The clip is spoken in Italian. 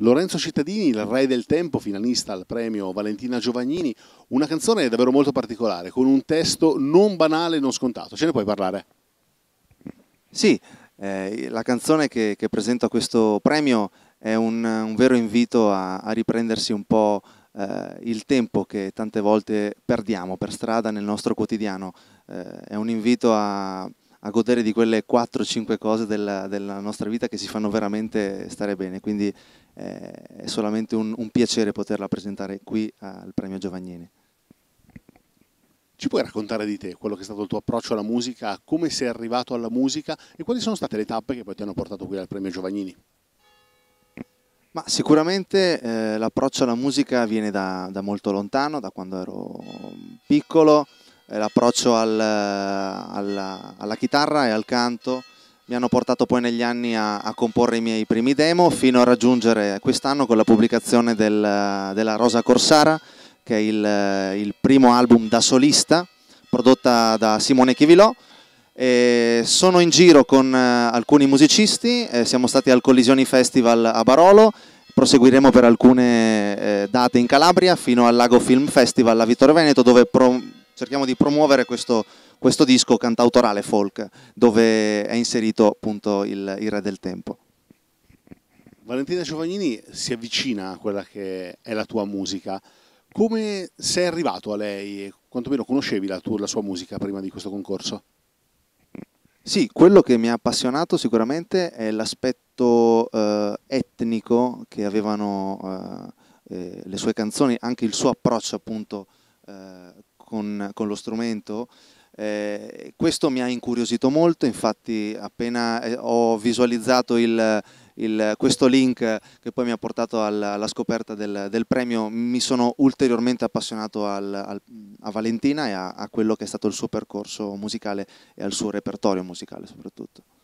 Lorenzo Cittadini, il re del tempo, finalista al premio Valentina Giovannini, una canzone davvero molto particolare, con un testo non banale e non scontato. Ce ne puoi parlare? Sì, eh, la canzone che, che presento a questo premio è un, un vero invito a, a, riprendersi un po' eh, il tempo che tante volte perdiamo per strada nel nostro quotidiano. Eh, è un invito a a godere di quelle 4-5 cose della, della, nostra vita che ci fanno veramente stare bene. Quindi eh, è solamente un, un piacere poterla presentare qui al Premio Giovannini. Ci puoi raccontare di te, quello che è stato il tuo approccio alla musica, come sei arrivato alla musica e quali sono state le tappe che poi ti hanno portato qui al premio Giovannini? Ma sicuramente eh, l'approccio alla musica viene da, da, molto lontano, da quando ero piccolo. Eh, l'approccio al, eh, alla, alla, chitarra e al canto mi hanno portato poi negli anni a, a comporre i miei primi demo fino a raggiungere quest'anno con la pubblicazione del, eh, della Rosa Corsara che è il, il, primo album da solista prodotta da Simone Chivilò e sono in giro con alcuni musicisti, siamo stati al Collisioni Festival a Barolo proseguiremo per alcune date in Calabria fino al Lago Film Festival a Vittorio Veneto dove pro cerchiamo di promuovere questo, questo disco cantautorale folk dove è inserito appunto il, il Re del Tempo. Valentina Giovagnini si avvicina a quella che è la tua musica. Come sei arrivato a lei? Quantomeno conoscevi la, tua, la sua musica prima di questo concorso? Sì, quello che mi ha appassionato sicuramente è l'aspetto eh, etnico che avevano eh, eh le sue canzoni, anche il suo approccio appunto eh, con, con lo strumento. Eh, questo mi ha incuriosito molto, infatti appena eh, ho visualizzato il, il, questo link che poi mi ha portato alla, alla scoperta del, del, premio, mi sono ulteriormente appassionato al, al, a Valentina e a, a quello che è stato il suo percorso musicale e al suo repertorio musicale soprattutto.